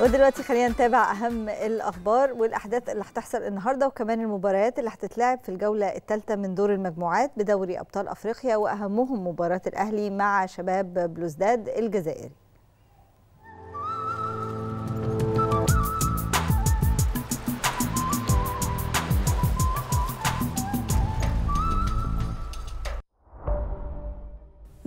ودلوقتي خلينا نتابع اهم الاخبار والاحداث اللي هتحصل النهارده وكمان المباريات اللي هتتلعب في الجوله الثالثه من دور المجموعات بدوري ابطال افريقيا واهمهم مباراه الاهلي مع شباب بلوزداد الجزائري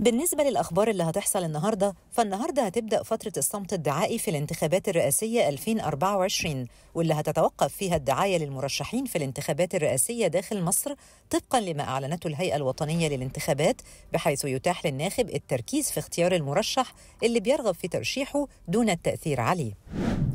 بالنسبة للأخبار اللي هتحصل النهاردة فالنهاردة هتبدأ فترة الصمت الدعائي في الانتخابات الرئاسية 2024 واللي هتتوقف فيها الدعاية للمرشحين في الانتخابات الرئاسية داخل مصر طبقا لما أعلنته الهيئة الوطنية للانتخابات بحيث يتاح للناخب التركيز في اختيار المرشح اللي بيرغب في ترشيحه دون التأثير عليه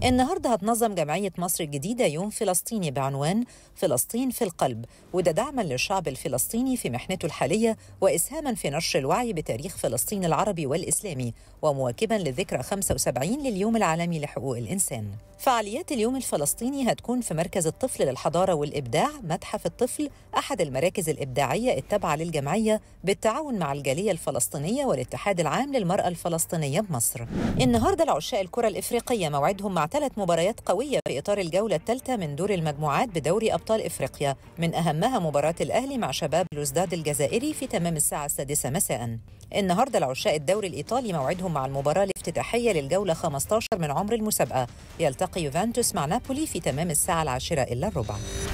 النهارده هتنظم جمعية مصر الجديدة يوم فلسطيني بعنوان فلسطين في القلب وده دعما للشعب الفلسطيني في محنته الحالية وإسهاما في نشر الوعي بتأثير تاريخ فلسطين العربي والإسلامي ومواكبا للذكرى 75 لليوم العالمي لحقوق الإنسان فعاليات اليوم الفلسطيني هتكون في مركز الطفل للحضارة والإبداع متحف الطفل أحد المراكز الإبداعية التابعة للجمعية بالتعاون مع الجالية الفلسطينية والاتحاد العام للمرأة الفلسطينية بمصر النهاردة العشاء الكرة الإفريقية موعدهم مع ثلاث مباريات قوية في إطار الجولة الثالثة من دور المجموعات بدوري أبطال إفريقيا من أهمها مباراة الأهلي مع شباب لوزداد الجزائري في تمام الساعة السادسة مساء النهارده العشاق الدوري الايطالي موعدهم مع المباراه الافتتاحيه للجوله 15 من عمر المسابقه يلتقي يوفنتوس مع نابولي في تمام الساعه العاشره الا الربع